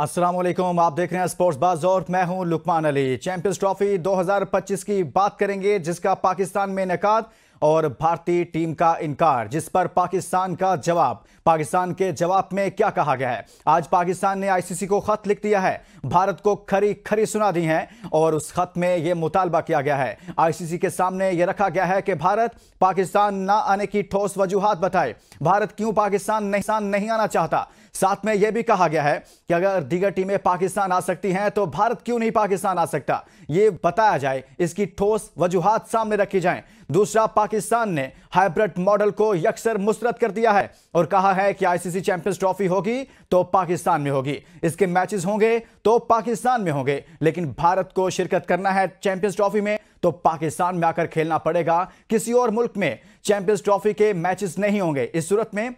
वालेकुम आप देख रहे हैं स्पोर्ट्स बाज और मैं हूं लुकमान अली चैंपियंस ट्रॉफी 2025 की बात करेंगे जिसका पाकिस्तान में इनका और भारतीय टीम का इनकार जिस पर पाकिस्तान का जवाब पाकिस्तान के जवाब में क्या कहा गया है आज पाकिस्तान ने आईसीसी को खत लिख दिया है भारत को खरी खरी सुना दी है और उस खत में यह मुतालबा किया गया है आईसीसी के सामने यह रखा गया है कि भारत पाकिस्तान ना आने की ठोस वजूहत बताए भारत क्यों पाकिस्तान नहीं आना चाहता साथ में यह भी कहा गया है कि अगर दीगर टीमें पाकिस्तान आ सकती हैं तो भारत क्यों नहीं पाकिस्तान आ सकता ये बताया जाए इसकी ठोस वजूहत सामने रखी जाए दूसरा पाकिस्तान ने हाइब्रिड मॉडल को यक्सर मुस्रत कर दिया है और कहा है कि आईसीसी चैंपियंस ट्रॉफी होगी तो पाकिस्तान में होगी इसके मैचेस होंगे तो पाकिस्तान में होंगे लेकिन भारत को शिरकत करना है चैंपियंस ट्रॉफी में तो पाकिस्तान में आकर खेलना पड़ेगा किसी और मुल्क में चैंपियंस ट्रॉफी के मैचेस नहीं होंगे इस सूरत में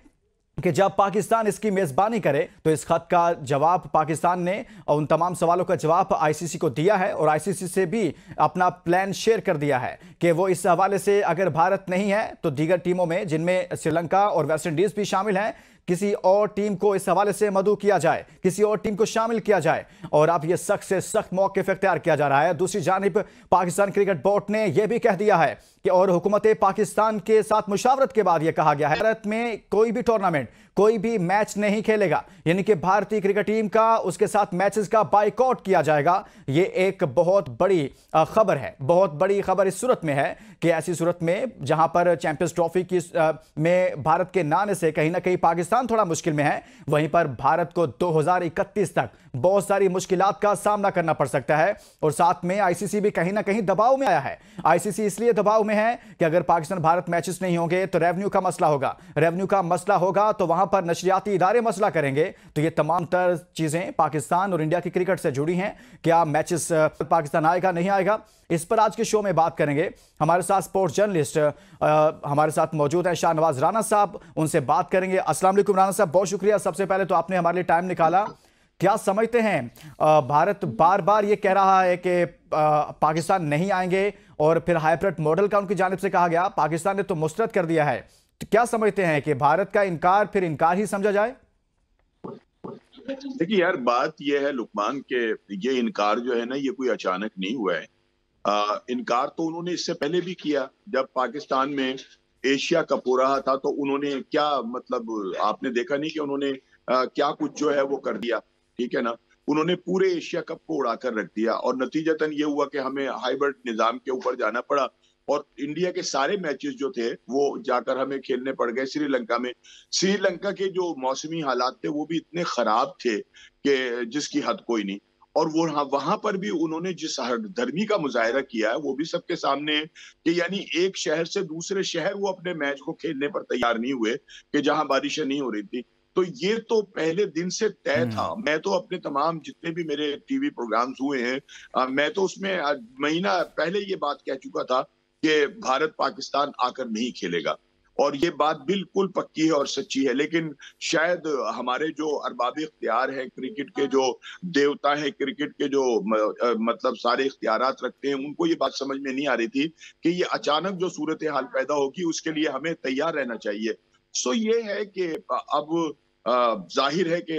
कि जब पाकिस्तान इसकी मेज़बानी करे तो इस खत का जवाब पाकिस्तान ने और उन तमाम सवालों का जवाब आईसीसी को दिया है और आईसीसी से भी अपना प्लान शेयर कर दिया है कि वो इस हवाले से अगर भारत नहीं है तो दीगर टीमों में जिनमें श्रीलंका और वेस्ट इंडीज़ भी शामिल हैं किसी और टीम को इस हवाले से मधु किया जाए किसी और टीम को शामिल किया जाए और अब यह सख्त से सख्त मौके अख्तियार किया जा रहा है दूसरी जानब पाकिस्तान क्रिकेट बोर्ड ने यह भी कह दिया है कि और हुकूमत पाकिस्तान के साथ मुशावरत के बाद यह कहा गया है भारत में कोई भी टूर्नामेंट कोई भी मैच नहीं खेलेगा यानी कि भारतीय क्रिकेट टीम का उसके साथ मैचेस का बाइकआउट किया जाएगा ये एक बहुत बड़ी खबर है बहुत बड़ी खबर इस सूरत में है कि ऐसी सूरत में जहां पर चैंपियंस ट्रॉफी की में भारत के नाने से कहीं ना कहीं पाकिस्तान थोड़ा मुश्किल में है वहीं पर भारत को 2031 तक बहुत सारी मुश्किलात का सामना करना पड़ सकता है और साथ में आईसीसी भी कहीं ना कहीं दबाव में आया है आईसीसी इसलिए दबाव में है कि अगर पाकिस्तान भारत मैचेस नहीं होंगे तो रेवेन्यू का मसला होगा रेवेन्यू का मसला होगा तो वहां पर नशरियाती इदारे मसला करेंगे तो ये तमाम तर चीजें पाकिस्तान और इंडिया की क्रिकेट से जुड़ी हैं क्या मैचेस पाकिस्तान आएगा नहीं आएगा इस पर आज के शो में बात करेंगे हमारे साथ साथ स्पोर्ट्स जर्नलिस्ट हमारे साथ मौजूद है शाहनवाज राना साहब उनसे बात करेंगे असलम राना साहब बहुत शुक्रिया सबसे पहले तो आपने हमारे लिए टाइम निकाला क्या समझते हैं भारत बार बार ये कह रहा है कि पाकिस्तान नहीं आएंगे और फिर हाइब्रिड मॉडल का उनकी जानब से कहा गया पाकिस्तान ने तो मुस्तरद कर दिया है तो क्या समझते हैं कि भारत का इनकार फिर इनकार ही समझा जाए देखिए यार बात यह है लुकमान के ये इनकार जो है ना ये कोई अचानक नहीं हुआ है इनकार तो उन्होंने इससे पहले भी किया जब पाकिस्तान में एशिया कप हो रहा था तो उन्होंने क्या मतलब आपने देखा नहीं कि उन्होंने आ, क्या कुछ जो है वो कर दिया ठीक है ना उन्होंने पूरे एशिया कप को उड़ाकर रख दिया और नतीजतन ये हुआ कि हमें हाइब्रिड निजाम के ऊपर जाना पड़ा और इंडिया के सारे मैचेस जो थे वो जाकर हमें खेलने पड़ गए श्रीलंका में श्रीलंका के जो मौसमी हालात थे वो भी इतने खराब थे कि जिसकी हद कोई नहीं और वो वहां पर भी उन्होंने जिस धर्मी का मुजाहरा किया है वो भी सबके सामने कि यानी एक शहर से दूसरे शहर वो अपने मैच को खेलने पर तैयार नहीं हुए कि जहां बारिशें नहीं हो रही थी तो ये तो पहले दिन से तय हम्म। था मैं तो अपने तमाम जितने भी मेरे टीवी प्रोग्राम्स हुए हैं मैं तो उसमें महीना पहले ये बात कह चुका था कि भारत पाकिस्तान आकर नहीं खेलेगा और ये बात बिल्कुल पक्की है और सच्ची है लेकिन शायद हमारे जो अरबाब इख्तियार हैं क्रिकेट के जो देवता हैं क्रिकेट के जो मतलब सारे इख्तियार रखते हैं उनको ये बात समझ में नहीं आ रही थी कि ये अचानक जो सूरत हाल पैदा होगी उसके लिए हमें तैयार रहना चाहिए सो ये है कि अब जाहिर है कि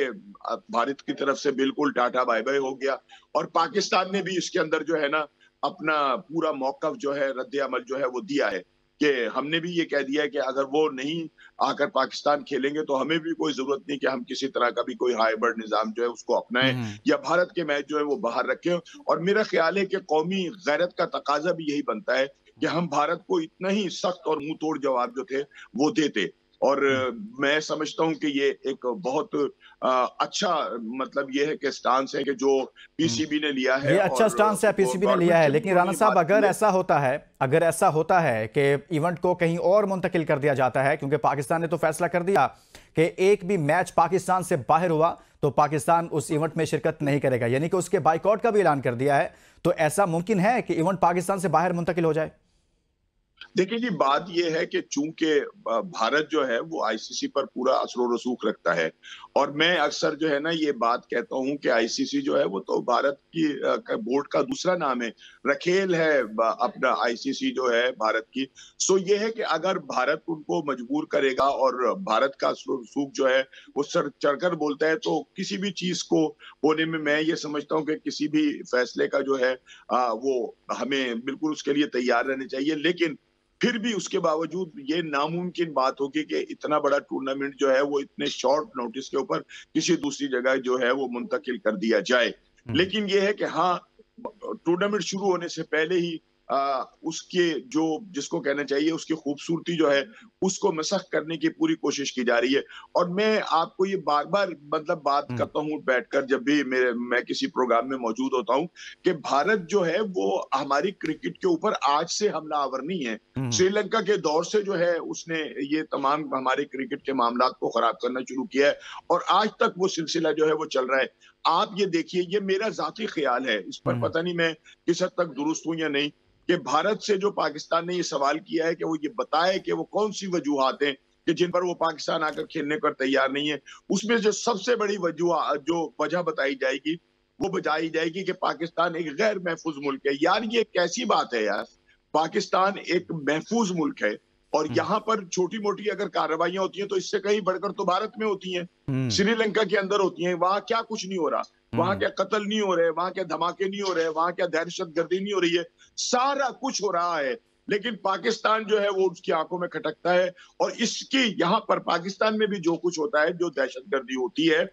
भारत की तरफ से बिल्कुल टाटा बाय बाय हो गया और पाकिस्तान ने भी इसके अंदर जो है ना अपना पूरा मौकफ जो है रद्द अमल जो है वो दिया है कि हमने भी ये कह दिया कि अगर वो नहीं आकर पाकिस्तान खेलेंगे तो हमें भी कोई जरूरत नहीं कि हम किसी तरह का भी कोई हाईबर्ड निजाम जो है उसको अपनाएं हम्म। या भारत के मैच जो है वो बाहर रखें और मेरा ख्याल है कि कौमी गैरत का तकाजा भी यही बनता है कि हम भारत को इतना ही सख्त और मुंह तोड़ जवाब जो थे वो देते और मैं समझता हूं कि ये एक बहुत अच्छा मतलब ये है कि स्टांस है कि जो पीसीबी हम्म। ने लिया है ये अच्छा स्टांस है पीसीबी ने लिया है लेकिन राणा साहब अगर ऐसा होता है अगर ऐसा होता है कि इवेंट को कहीं और मुंतकिल कर दिया जाता है क्योंकि पाकिस्तान ने तो फैसला कर दिया कि एक भी मैच पाकिस्तान से बाहर हुआ तो पाकिस्तान उस इवेंट में शिरकत नहीं करेगा यानी कि उसके बाइकआउट का भी ऐलान कर दिया है तो ऐसा मुमकिन है कि इवेंट पाकिस्तान से बाहर मुंतकिल हो जाए देखिए जी बात यह है कि चूंकि भारत जो है वो आईसीसी पर पूरा असर रसूख रखता है और मैं अक्सर जो है ना ये बात कहता हूँ कि आईसीसी जो है वो तो भारत की बोर्ड का दूसरा नाम है रखेल है अपना आईसीसी जो है भारत की सो ये है कि अगर भारत उनको मजबूर करेगा और भारत का असर रसूख जो है वो सर चढ़कर बोलता है तो किसी भी चीज को होने में मैं ये समझता हूँ कि किसी भी फैसले का जो है वो हमें बिल्कुल उसके लिए तैयार रहने चाहिए लेकिन फिर भी उसके बावजूद ये नामुमकिन बात होगी कि इतना बड़ा टूर्नामेंट जो है वो इतने शॉर्ट नोटिस के ऊपर किसी दूसरी जगह जो है वो मुंतकिल कर दिया जाए हम्म। लेकिन ये है कि हाँ टूर्नामेंट शुरू होने से पहले ही आ, उसके जो जिसको कहना चाहिए उसकी खूबसूरती जो है उसको मसख करने की पूरी कोशिश की जा रही है और मैं आपको ये बार बार मतलब बात हम्म। करता हूँ बैठकर जब भी मेरे मैं किसी प्रोग्राम में मौजूद होता हूँ कि भारत जो है वो हमारी क्रिकेट के ऊपर आज से आवर नहीं है हम्म। श्रीलंका के दौर से जो है उसने ये तमाम हमारे क्रिकेट के मामला को खराब करना शुरू किया है और आज तक वो सिलसिला जो है वो चल रहा है आप ये देखिए ये मेरा जाती ख्याल है इस पर हम्म। पता नहीं मैं किस हद तक दुरुस्त हूँ या नहीं कि भारत से जो पाकिस्तान ने ये सवाल किया है कि वो ये बताए कि वो कौन सी वजूहत हैं कि जिन पर वो पाकिस्तान आकर खेलने पर तैयार नहीं है उसमें जो सबसे बड़ी वजूह जो वजह बताई जाएगी वो बताई जाएगी कि पाकिस्तान एक गैर महफूज मुल्क है यार ये कैसी बात है यार पाकिस्तान एक महफूज मुल्क है और हम्म। यहाँ पर छोटी मोटी अगर कार्रवाइया होती हैं तो इससे कहीं बढ़कर तो भारत में होती हैं हम्म। श्रीलंका के अंदर होती हैं वहां क्या कुछ नहीं हो रहा वहां हम्म। क्या कत्ल नहीं हो रहे वहां क्या धमाके नहीं हो रहे वहां क्या दहशत गर्दी नहीं हो रही है सारा कुछ हो रहा है लेकिन पाकिस्तान जो है वो उसकी आंखों में खटकता है और इसकी यहाँ पर पाकिस्तान में भी जो कुछ होता है जो दहशत गर्दी होती है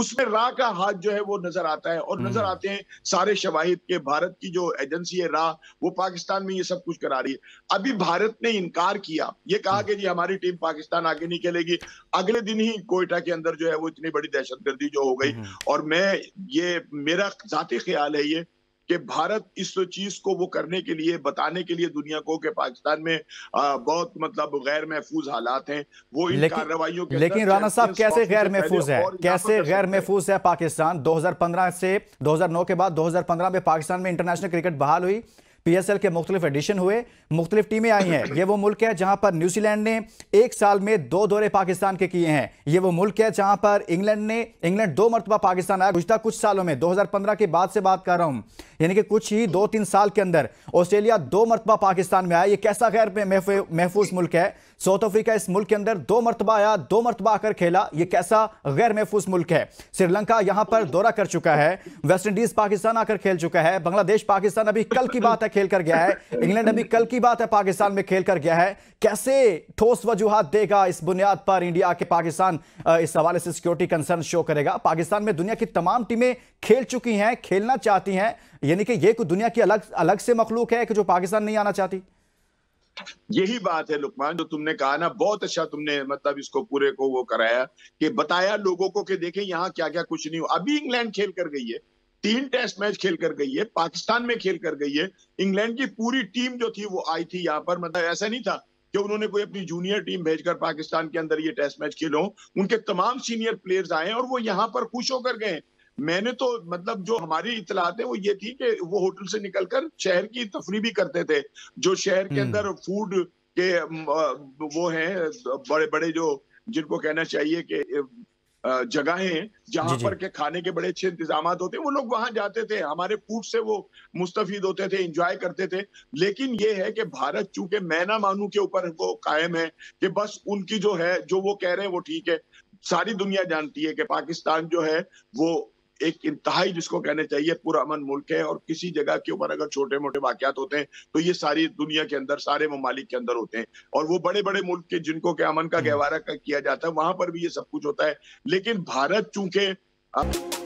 उसमें रा का हाथ जो है वो नजर आता है और नजर हम्म। आते हैं सारे शवाहिद के भारत की जो एजेंसी है रा वो पाकिस्तान में ये सब कुछ करा रही है अभी भारत ने इनकार किया ये कहा हम्म। कि जी हमारी टीम पाकिस्तान आगे नहीं खेलेगी अगले दिन ही कोयटा के अंदर जो है वो इतनी बड़ी दहशतगर्दी जो हो गई हम्म। और मैं ये मेरा जाती ख्याल है ये कि भारत इस चीज को वो करने के लिए बताने के लिए दुनिया को कि पाकिस्तान में आ, बहुत मतलब गैर महफूज हालात हैं वो इन कार्रवाइयों के लेकिन राणा साहब कैसे गैर महफूज है कैसे गैर महफूज है पाकिस्तान 2015 से 2009 के बाद 2015 में पाकिस्तान में इंटरनेशनल क्रिकेट बहाल हुई पीएसएल के मुख्तलिफ एडिशन हुए मुख्तलिफ टीमें आई हैं ये वो मुल्क है जहां पर न्यूजीलैंड ने एक साल में दो दौरे पाकिस्तान के किए हैं ये वो मुल्क है जहां पर इंग्लैंड ने इंग्लैंड दो मरतबा पाकिस्तान आया गुजता कुछ सालों में 2015 के बाद से बात कर रहा हूं यानी कि कुछ ही दो तीन साल के अंदर ऑस्ट्रेलिया दो मरतबा पाकिस्तान में आया ये कैसा गैर महफूज मुल्क है साउथ अफ्रीका इस मुल्क के अंदर दो मरतबा आया दो मरतबा आकर खेला यह कैसा गैर महफूज मुल्क है श्रीलंका यहां पर दौरा कर चुका है वेस्ट इंडीज पाकिस्तान आकर खेल चुका है बांग्लादेश पाकिस्तान अभी कल की बात है खेल कर गया है इंग्लैंड अभी कल की बात है पाकिस्तान में खेल कर गया है कैसे ठोस वजूहत देगा इस बुनियाद पर इंडिया के पाकिस्तान इस हवाले से सिक्योरिटी कंसर्न शो करेगा पाकिस्तान में दुनिया की तमाम टीमें खेल चुकी हैं खेलना चाहती हैं यानी कि ये दुनिया की अलग अलग से मखलूक है कि जो पाकिस्तान नहीं आना चाहती यही बात है लुकमान जो तुमने कहा ना बहुत अच्छा तुमने मतलब इसको पूरे को वो कराया कि बताया लोगों को कि देखे यहाँ क्या क्या कुछ नहीं हो अभी इंग्लैंड खेल कर गई है तीन टेस्ट मैच खेल कर गई है पाकिस्तान में खेल कर गई है इंग्लैंड की पूरी टीम जो थी वो आई थी यहाँ पर मतलब ऐसा नहीं था कि उन्होंने कोई अपनी जूनियर टीम भेजकर पाकिस्तान के अंदर ये टेस्ट मैच खेलो उनके तमाम सीनियर प्लेयर्स आए और वो यहाँ पर खुश होकर गए मैंने तो मतलब जो हमारी इतलात है वो ये थी कि वो होटल से निकलकर शहर की तफरी भी करते थे जो शहर के हम्म। अंदर फूड के वो हैं बड़े बड़े जो जिनको कहना चाहिए कि जगहें जहां पर के खाने के बड़े अच्छे इंतजाम होते वो लोग वहां जाते थे हमारे फूड से वो मुस्तफ़ होते थे इंजॉय करते थे लेकिन ये है कि भारत चूंकि मैना मानू के ऊपर वो कायम है कि बस उनकी जो है जो वो कह रहे हैं वो ठीक है सारी दुनिया जानती है कि पाकिस्तान जो है वो एक इंतहाई जिसको कहने चाहिए अमन मुल्क है और किसी जगह के ऊपर अगर छोटे मोटे वाकत होते हैं तो ये सारी दुनिया के अंदर सारे ममालिक के अंदर होते हैं और वो बड़े बड़े मुल्क के जिनको के अमन का हम्म। गहवारा किया जाता है वहां पर भी ये सब कुछ होता है लेकिन भारत चूंकि